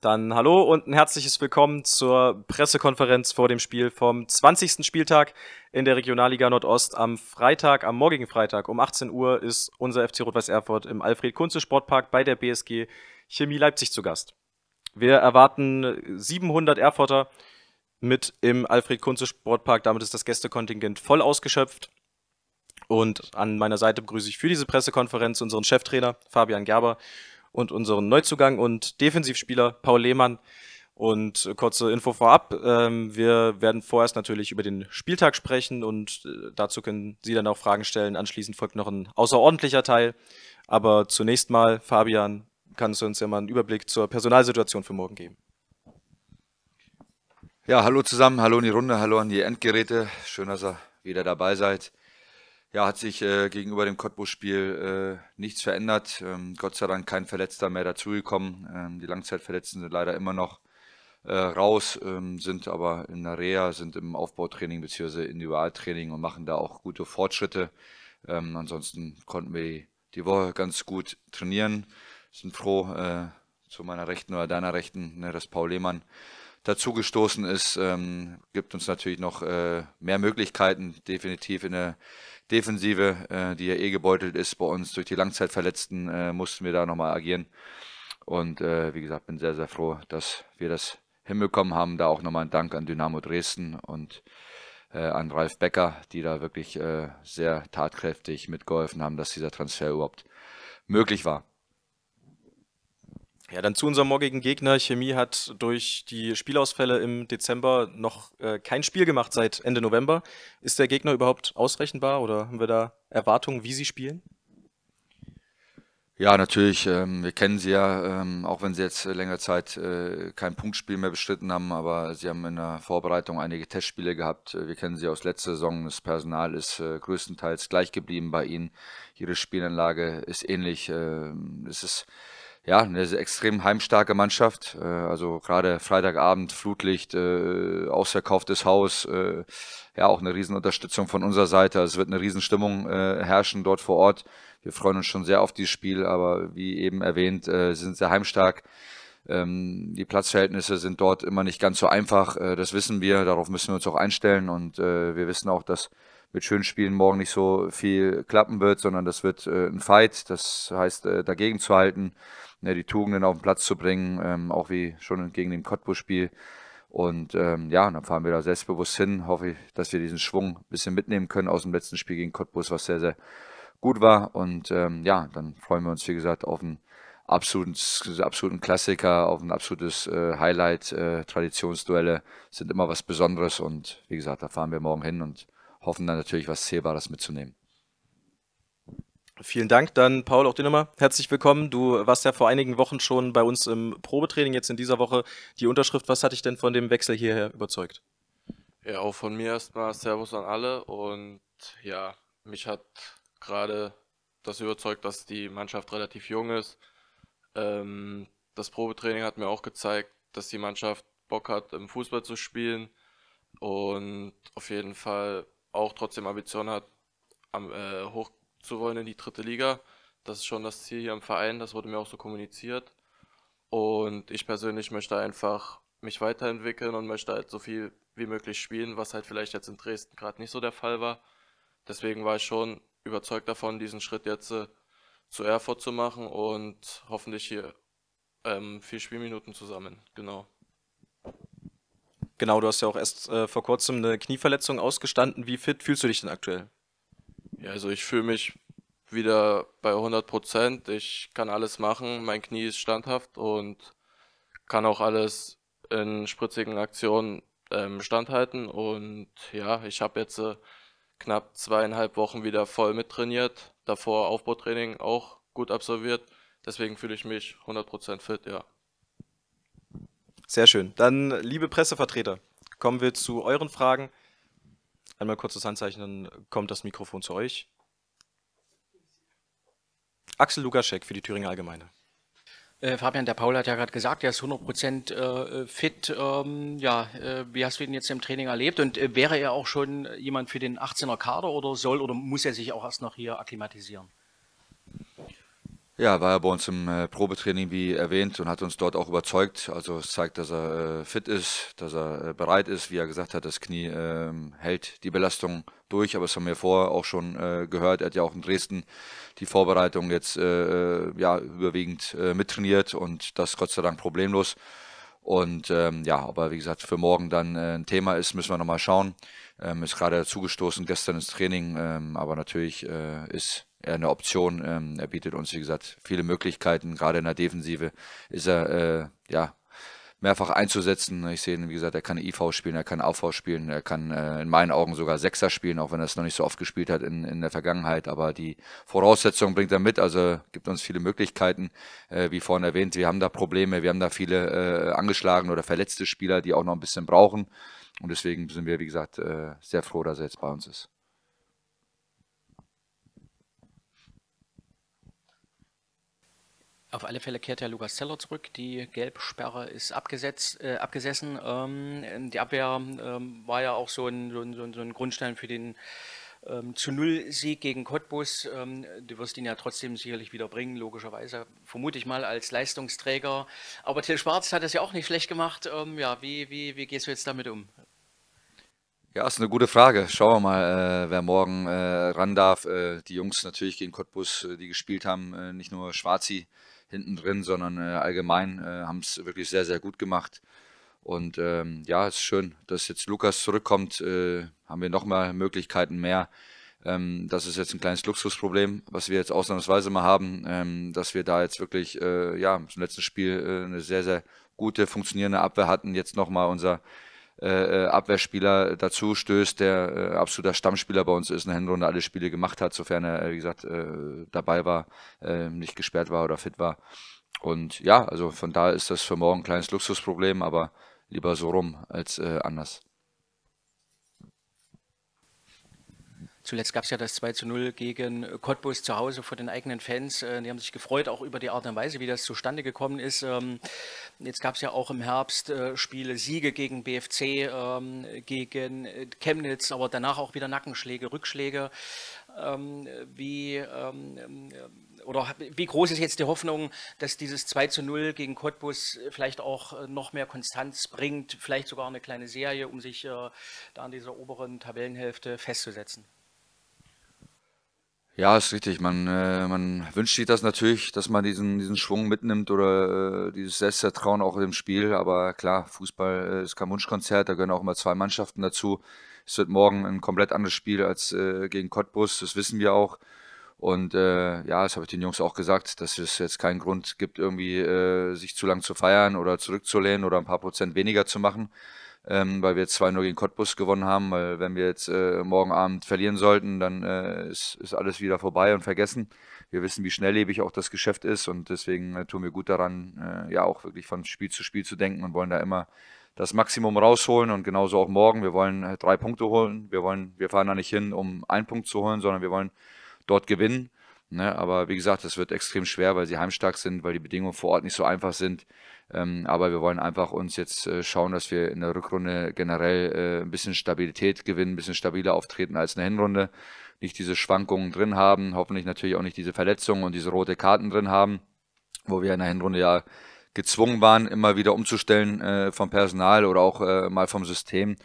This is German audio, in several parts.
Dann hallo und ein herzliches Willkommen zur Pressekonferenz vor dem Spiel vom 20. Spieltag in der Regionalliga Nordost am Freitag, am morgigen Freitag um 18 Uhr ist unser FC Rot-Weiß Erfurt im Alfred-Kunze-Sportpark bei der BSG Chemie Leipzig zu Gast. Wir erwarten 700 Erfurter mit im Alfred-Kunze-Sportpark. Damit ist das Gästekontingent voll ausgeschöpft. Und an meiner Seite begrüße ich für diese Pressekonferenz unseren Cheftrainer Fabian Gerber und unseren Neuzugang und Defensivspieler Paul Lehmann. Und äh, kurze Info vorab, ähm, wir werden vorerst natürlich über den Spieltag sprechen und äh, dazu können Sie dann auch Fragen stellen. Anschließend folgt noch ein außerordentlicher Teil. Aber zunächst mal, Fabian, kannst du uns ja mal einen Überblick zur Personalsituation für morgen geben? Ja, hallo zusammen, hallo in die Runde, hallo an die Endgeräte. Schön, dass ihr wieder dabei seid ja, hat sich äh, gegenüber dem Cottbus-Spiel äh, nichts verändert. Ähm, Gott sei Dank kein Verletzter mehr dazugekommen. Ähm, die Langzeitverletzten sind leider immer noch äh, raus, ähm, sind aber in der Reha, sind im Aufbautraining bzw. Individualtraining und machen da auch gute Fortschritte. Ähm, ansonsten konnten wir die Woche ganz gut trainieren. Sind froh, äh, zu meiner Rechten oder deiner Rechten, ne, dass Paul Lehmann dazugestoßen ist, ähm, gibt uns natürlich noch äh, mehr Möglichkeiten, definitiv in der Defensive, äh, die ja eh gebeutelt ist bei uns durch die Langzeitverletzten, äh, mussten wir da nochmal agieren. Und äh, wie gesagt, bin sehr, sehr froh, dass wir das hinbekommen haben. Da auch nochmal ein Dank an Dynamo Dresden und äh, an Ralf Becker, die da wirklich äh, sehr tatkräftig mitgeholfen haben, dass dieser Transfer überhaupt möglich war. Ja, dann zu unserem morgigen Gegner. Chemie hat durch die Spielausfälle im Dezember noch äh, kein Spiel gemacht seit Ende November. Ist der Gegner überhaupt ausrechenbar oder haben wir da Erwartungen, wie sie spielen? Ja, natürlich. Ähm, wir kennen sie ja, ähm, auch wenn sie jetzt äh, länger Zeit äh, kein Punktspiel mehr bestritten haben, aber sie haben in der Vorbereitung einige Testspiele gehabt. Äh, wir kennen sie aus letzter Saison. Das Personal ist äh, größtenteils gleich geblieben bei ihnen. Ihre Spielanlage ist ähnlich. Äh, es ist ja, eine extrem heimstarke Mannschaft. Äh, also gerade Freitagabend, Flutlicht, äh, ausverkauftes Haus, äh, ja, auch eine Riesenunterstützung von unserer Seite. Also es wird eine Riesenstimmung äh, herrschen dort vor Ort. Wir freuen uns schon sehr auf dieses Spiel, aber wie eben erwähnt, äh, sind sehr heimstark. Ähm, die Platzverhältnisse sind dort immer nicht ganz so einfach. Äh, das wissen wir. Darauf müssen wir uns auch einstellen. Und äh, wir wissen auch, dass mit schönen Spielen morgen nicht so viel klappen wird, sondern das wird äh, ein Fight. Das heißt, äh, dagegen zu halten, ne, die Tugenden auf den Platz zu bringen, ähm, auch wie schon gegen dem Cottbus-Spiel. Und ähm, ja, dann fahren wir da selbstbewusst hin. Hoffe ich, dass wir diesen Schwung ein bisschen mitnehmen können aus dem letzten Spiel gegen Cottbus, was sehr, sehr gut war. Und ähm, ja, dann freuen wir uns, wie gesagt, auf einen absoluten, absoluten Klassiker, auf ein absolutes äh, Highlight. Äh, Traditionsduelle sind immer was Besonderes. Und wie gesagt, da fahren wir morgen hin und hoffen dann natürlich, was Zählbares mitzunehmen. Vielen Dank. Dann, Paul, auch dir nochmal herzlich willkommen. Du warst ja vor einigen Wochen schon bei uns im Probetraining, jetzt in dieser Woche die Unterschrift. Was hat dich denn von dem Wechsel hierher überzeugt? Ja, auch von mir erstmal Servus an alle. Und ja, mich hat gerade das überzeugt, dass die Mannschaft relativ jung ist. Ähm, das Probetraining hat mir auch gezeigt, dass die Mannschaft Bock hat, im Fußball zu spielen und auf jeden Fall auch trotzdem Ambitionen hat, am, äh, hoch zu wollen in die dritte Liga. Das ist schon das Ziel hier im Verein, das wurde mir auch so kommuniziert. Und ich persönlich möchte einfach mich weiterentwickeln und möchte halt so viel wie möglich spielen, was halt vielleicht jetzt in Dresden gerade nicht so der Fall war. Deswegen war ich schon überzeugt davon, diesen Schritt jetzt äh, zu Erfurt zu machen und hoffentlich hier ähm, vier Spielminuten zusammen. Genau. Genau, du hast ja auch erst äh, vor kurzem eine Knieverletzung ausgestanden. Wie fit fühlst du dich denn aktuell? Ja, also ich fühle mich wieder bei 100 Prozent. Ich kann alles machen. Mein Knie ist standhaft und kann auch alles in spritzigen Aktionen ähm, standhalten. Und ja, ich habe jetzt äh, knapp zweieinhalb Wochen wieder voll mittrainiert. Davor Aufbautraining auch gut absolviert. Deswegen fühle ich mich 100 Prozent fit, ja. Sehr schön. Dann, liebe Pressevertreter, kommen wir zu euren Fragen. Einmal kurzes Handzeichen, dann kommt das Mikrofon zu euch. Axel Lukaschek für die Thüringer Allgemeine. Äh, Fabian, der Paul hat ja gerade gesagt, er ist 100% äh, fit. Ähm, ja, äh, wie hast du ihn jetzt im Training erlebt? Und wäre er auch schon jemand für den 18er Kader oder soll oder muss er sich auch erst noch hier akklimatisieren? Ja, war er bei uns im äh, Probetraining, wie erwähnt, und hat uns dort auch überzeugt. Also es zeigt, dass er äh, fit ist, dass er äh, bereit ist. Wie er gesagt hat, das Knie ähm, hält die Belastung durch, aber das haben wir vorher auch schon äh, gehört. Er hat ja auch in Dresden die Vorbereitung jetzt äh, äh, ja, überwiegend mittrainiert und das Gott sei Dank problemlos. Und ähm, ja, aber wie gesagt, für morgen dann äh, ein Thema ist, müssen wir nochmal schauen. Ähm, ist gerade zugestoßen gestern ins Training, ähm, aber natürlich äh, ist äh, eine Option. Ähm, er bietet uns, wie gesagt, viele Möglichkeiten. Gerade in der Defensive ist er, äh, ja, mehrfach einzusetzen. Ich sehe ihn, wie gesagt, er kann IV spielen, er kann AV spielen, er kann äh, in meinen Augen sogar Sechser spielen, auch wenn er es noch nicht so oft gespielt hat in, in der Vergangenheit. Aber die Voraussetzungen bringt er mit, also gibt uns viele Möglichkeiten. Äh, wie vorhin erwähnt, wir haben da Probleme, wir haben da viele äh, angeschlagene oder verletzte Spieler, die auch noch ein bisschen brauchen. Und deswegen sind wir, wie gesagt, äh, sehr froh, dass er jetzt bei uns ist. Auf alle Fälle kehrt ja Lukas Zeller zurück. Die Gelbsperre ist abgesetzt, äh, abgesessen. Ähm, die Abwehr ähm, war ja auch so ein, so ein, so ein Grundstein für den ähm, zu Null Sieg gegen Cottbus. Ähm, du wirst ihn ja trotzdem sicherlich wieder bringen, logischerweise, vermute ich mal, als Leistungsträger. Aber Till Schwarz hat es ja auch nicht schlecht gemacht. Ähm, ja, wie, wie, wie gehst du jetzt damit um? Ja, ist eine gute Frage. Schauen wir mal, äh, wer morgen äh, ran darf. Äh, die Jungs natürlich gegen Cottbus, äh, die gespielt haben, äh, nicht nur Schwarzi hinten drin, sondern äh, allgemein haben es wirklich sehr, sehr gut gemacht. Und ähm, ja, ist schön, dass jetzt Lukas zurückkommt. haben wir nochmal Möglichkeiten mehr. Ähm, das ist jetzt ein kleines Luxusproblem, was wir jetzt ausnahmsweise mal haben, ähm, dass wir da jetzt wirklich ja, im letzten Spiel eine sehr, sehr gute, funktionierende Abwehr hatten. Jetzt nochmal unser äh, äh, Abwehrspieler dazu stößt, der äh, absoluter Stammspieler bei uns ist, eine Hinrunde alle Spiele gemacht hat, sofern er, wie gesagt, äh, dabei war, äh, nicht gesperrt war oder fit war. Und ja, also von da ist das für morgen ein kleines Luxusproblem, aber lieber so rum als äh, anders. Zuletzt gab es ja das 2 zu 0 gegen Cottbus zu Hause vor den eigenen Fans. Äh, die haben sich gefreut, auch über die Art und Weise, wie das zustande gekommen ist. Ähm, jetzt gab es ja auch im Herbst äh, Spiele, Siege gegen BFC, ähm, gegen äh, Chemnitz, aber danach auch wieder Nackenschläge, Rückschläge. Ähm, wie oder wie groß ist jetzt die Hoffnung, dass dieses 2 zu 0 gegen Cottbus vielleicht auch noch mehr Konstanz bringt, vielleicht sogar eine kleine Serie, um sich da an dieser oberen Tabellenhälfte festzusetzen? Ja, ist richtig. Man, äh, man wünscht sich das natürlich, dass man diesen, diesen Schwung mitnimmt oder äh, dieses Selbstvertrauen auch im Spiel. Aber klar, Fußball äh, ist kein Wunschkonzert, da gehören auch immer zwei Mannschaften dazu. Es wird morgen ein komplett anderes Spiel als äh, gegen Cottbus, das wissen wir auch. Und äh, ja, das habe ich den Jungs auch gesagt, dass es jetzt keinen Grund gibt, irgendwie äh, sich zu lang zu feiern oder zurückzulehnen oder ein paar Prozent weniger zu machen ähm, weil wir jetzt 2-0 gegen Cottbus gewonnen haben, weil wenn wir jetzt äh, morgen Abend verlieren sollten, dann äh, ist, ist alles wieder vorbei und vergessen. Wir wissen, wie schnelllebig auch das Geschäft ist und deswegen äh, tun wir gut daran, äh, ja auch wirklich von Spiel zu Spiel zu denken und wollen da immer das Maximum rausholen und genauso auch morgen. Wir wollen äh, drei Punkte holen. Wir wollen, wir fahren da nicht hin, um einen Punkt zu holen, sondern wir wollen dort gewinnen. Ne? Aber wie gesagt, es wird extrem schwer, weil sie heimstark sind, weil die Bedingungen vor Ort nicht so einfach sind. Ähm, aber wir wollen einfach uns jetzt äh, schauen, dass wir in der Rückrunde generell äh, ein bisschen Stabilität gewinnen, ein bisschen stabiler auftreten als in der Hinrunde. Nicht diese Schwankungen drin haben, hoffentlich natürlich auch nicht diese Verletzungen und diese rote Karten drin haben, wo wir in der Hinrunde ja gezwungen waren, immer wieder umzustellen äh, vom Personal oder auch äh, mal vom System.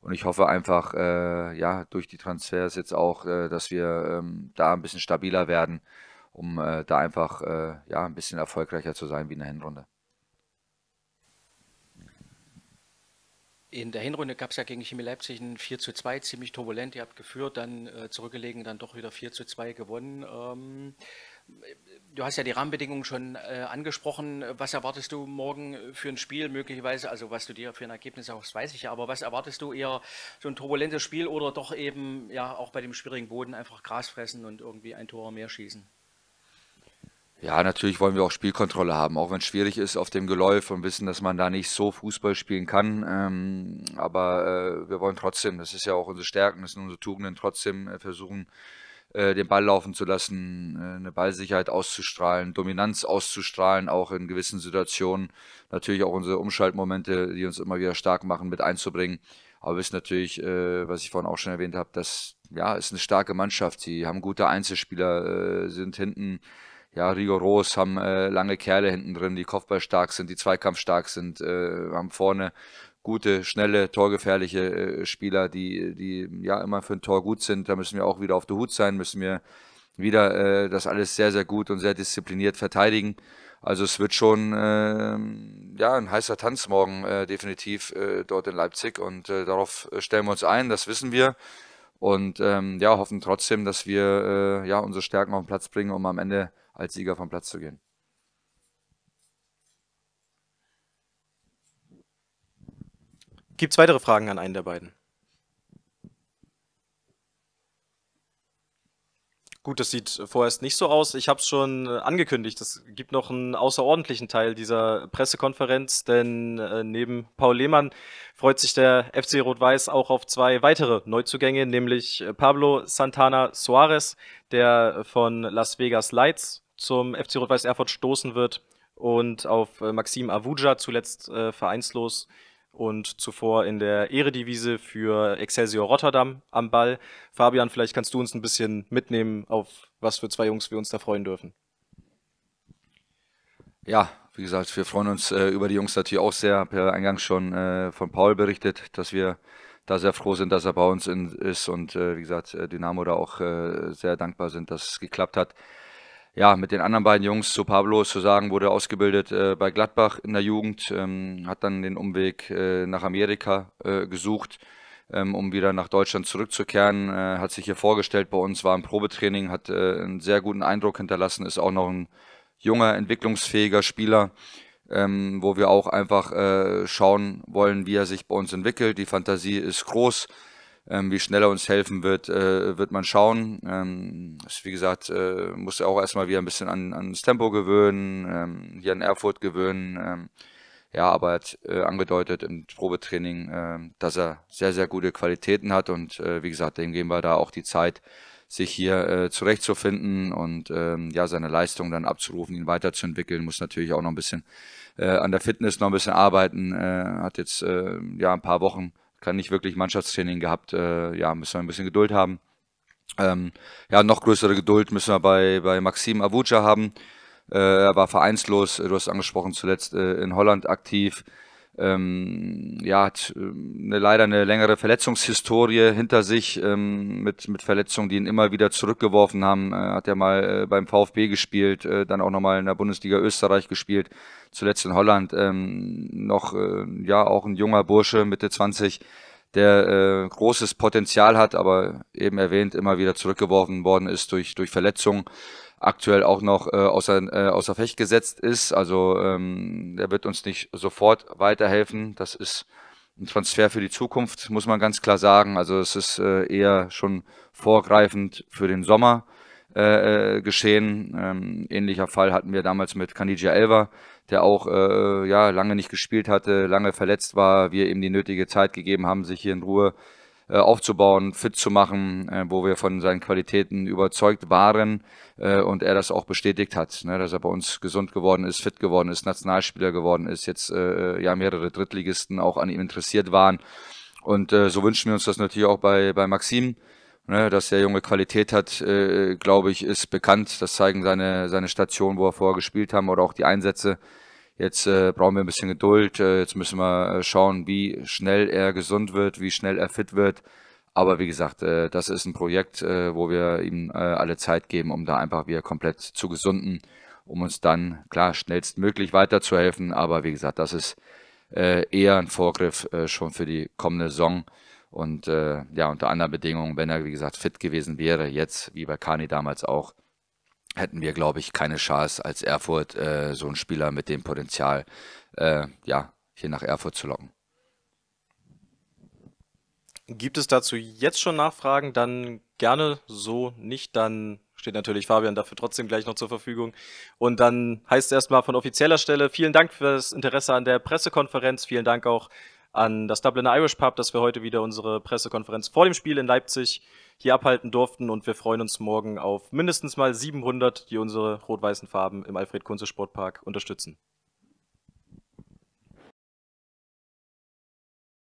Und ich hoffe einfach, äh, ja, durch die Transfers jetzt auch, äh, dass wir ähm, da ein bisschen stabiler werden, um äh, da einfach äh, ja, ein bisschen erfolgreicher zu sein wie in der Hinrunde. In der Hinrunde gab es ja gegen Chemie Leipzig ein 4 zu 2, ziemlich turbulent. Ihr habt geführt, dann äh, zurückgelegen, dann doch wieder 4 zu 2 gewonnen. Ähm Du hast ja die Rahmenbedingungen schon äh, angesprochen. Was erwartest du morgen für ein Spiel möglicherweise? Also was du dir für ein Ergebnis erhoffst, weiß ich ja. Aber was erwartest du eher so ein turbulentes Spiel oder doch eben ja auch bei dem schwierigen Boden einfach Gras fressen und irgendwie ein Tor mehr schießen? Ja, natürlich wollen wir auch Spielkontrolle haben, auch wenn es schwierig ist auf dem Geläuf und wissen, dass man da nicht so Fußball spielen kann. Ähm, aber äh, wir wollen trotzdem, das ist ja auch unsere Stärken, das sind unsere Tugenden, trotzdem äh, versuchen, äh, den Ball laufen zu lassen, äh, eine Ballsicherheit auszustrahlen, Dominanz auszustrahlen, auch in gewissen Situationen. Natürlich auch unsere Umschaltmomente, die uns immer wieder stark machen, mit einzubringen. Aber wir wissen natürlich, äh, was ich vorhin auch schon erwähnt habe, das ja, ist eine starke Mannschaft. Sie haben gute Einzelspieler, äh, sind hinten ja, rigoros, haben äh, lange Kerle hinten drin, die kopfballstark sind, die zweikampfstark sind, äh, haben vorne gute, schnelle, torgefährliche äh, Spieler, die, die ja immer für ein Tor gut sind. Da müssen wir auch wieder auf der Hut sein, müssen wir wieder äh, das alles sehr, sehr gut und sehr diszipliniert verteidigen. Also es wird schon äh, ja, ein heißer Tanz morgen äh, definitiv äh, dort in Leipzig und äh, darauf stellen wir uns ein, das wissen wir. Und ähm, ja, hoffen trotzdem, dass wir ja, unsere Stärken auf den Platz bringen, um am Ende als Sieger vom Platz zu gehen. Gibt es weitere Fragen an einen der beiden? Gut, das sieht vorerst nicht so aus. Ich habe es schon äh, angekündigt. Es gibt noch einen außerordentlichen Teil dieser Pressekonferenz, denn äh, neben Paul Lehmann freut sich der FC Rot-Weiß auch auf zwei weitere Neuzugänge, nämlich äh, Pablo Santana Suarez, der von Las Vegas Lights zum FC Rot-Weiß Erfurt stoßen wird, und auf Maxim Avuja, zuletzt vereinslos und zuvor in der Eredivise für Excelsior Rotterdam am Ball. Fabian, vielleicht kannst du uns ein bisschen mitnehmen, auf was für zwei Jungs wir uns da freuen dürfen. Ja, wie gesagt, wir freuen uns äh, über die Jungs natürlich auch sehr. Ich habe ja eingangs schon äh, von Paul berichtet, dass wir da sehr froh sind, dass er bei uns in, ist und äh, wie gesagt, äh, Dynamo da auch äh, sehr dankbar sind, dass es geklappt hat ja, mit den anderen beiden Jungs, so Pablo ist zu sagen, wurde ausgebildet äh, bei Gladbach in der Jugend, ähm, hat dann den Umweg äh, nach Amerika äh, gesucht, ähm, um wieder nach Deutschland zurückzukehren, äh, hat sich hier vorgestellt bei uns, war im Probetraining, hat äh, einen sehr guten Eindruck hinterlassen, ist auch noch ein junger, entwicklungsfähiger Spieler, ähm, wo wir auch einfach äh, schauen wollen, wie er sich bei uns entwickelt. Die Fantasie ist groß. Ähm, wie schnell er uns helfen wird, äh, wird man schauen. Ähm, das, wie gesagt, äh, muss er auch erstmal wieder ein bisschen an, ans Tempo gewöhnen, ähm, hier an Erfurt gewöhnen. Ähm, ja, aber er hat äh, angedeutet im Probetraining, äh, dass er sehr, sehr gute Qualitäten hat und äh, wie gesagt, dem geben wir da auch die Zeit, sich hier äh, zurechtzufinden und ähm, ja, seine Leistung dann abzurufen, ihn weiterzuentwickeln, muss natürlich auch noch ein bisschen an der Fitness noch ein bisschen arbeiten, hat jetzt ja ein paar Wochen kann nicht wirklich Mannschaftstraining gehabt. Äh, ja, müssen wir ein bisschen Geduld haben. Ähm, ja, noch größere Geduld müssen wir bei, bei Maxim Avuja haben. Äh, er war vereinslos, du hast angesprochen, zuletzt äh, in Holland aktiv ähm, ja, hat ähm, eine, leider eine längere Verletzungshistorie hinter sich ähm, mit, mit Verletzungen, die ihn immer wieder zurückgeworfen haben. Äh, hat er ja mal äh, beim VfB gespielt, äh, dann auch nochmal in der Bundesliga Österreich gespielt, zuletzt in Holland. Ähm, noch, äh, ja, auch ein junger Bursche, Mitte 20, der äh, großes Potenzial hat, aber eben erwähnt, immer wieder zurückgeworfen worden ist durch, durch Verletzungen aktuell auch noch äh, außer, äh, außer Fecht gesetzt ist. Also ähm, der wird uns nicht sofort weiterhelfen. Das ist ein Transfer für die Zukunft, muss man ganz klar sagen. Also es ist äh, eher schon vorgreifend für den Sommer äh, äh geschehen. Ähm, ähnlicher Fall hatten wir damals mit Kanija Elva, der auch äh, ja, lange nicht gespielt hatte, lange verletzt war, wir ihm die nötige Zeit gegeben haben, sich hier in Ruhe äh, aufzubauen, fit zu machen, äh, wo wir von seinen Qualitäten überzeugt waren äh, und er das auch bestätigt hat, ne, dass er bei uns gesund geworden ist, fit geworden ist, Nationalspieler geworden ist, jetzt ja mehrere Drittligisten auch an ihm interessiert waren. Und so wünschen wir uns das natürlich auch bei, bei Maxim. Ne, dass er Junge Qualität hat, äh, glaube ich, ist bekannt. Das zeigen seine, seine Stationen, wo er vorher gespielt haben oder auch die Einsätze, Jetzt äh, brauchen wir ein bisschen Geduld. Äh, jetzt müssen wir äh, schauen, wie schnell er gesund wird, wie schnell er fit wird. Aber wie gesagt, äh, das ist ein Projekt, äh, wo wir ihm äh, alle Zeit geben, um da einfach wieder komplett zu gesunden, um uns dann klar schnellstmöglich weiterzuhelfen. Aber wie gesagt, das ist äh, eher ein Vorgriff äh, schon für die kommende Saison. Und äh, ja, unter anderen Bedingungen, wenn er, wie gesagt, fit gewesen wäre, jetzt wie bei Kani damals auch, hätten wir, glaube ich, keine Chance als Erfurt, äh, so einen Spieler mit dem Potenzial, äh, ja, hier nach Erfurt zu locken. Gibt es dazu jetzt schon Nachfragen? Dann gerne. So nicht, dann steht natürlich Fabian dafür trotzdem gleich noch zur Verfügung. Und dann heißt es erstmal von offizieller Stelle vielen Dank für das Interesse an der Pressekonferenz. Vielen Dank auch an das Dubliner Irish Pub, dass wir heute wieder unsere Pressekonferenz vor dem Spiel in Leipzig hier abhalten durften. Und wir freuen uns morgen auf mindestens mal 700, die unsere rot-weißen Farben im Alfred-Kunze-Sportpark unterstützen.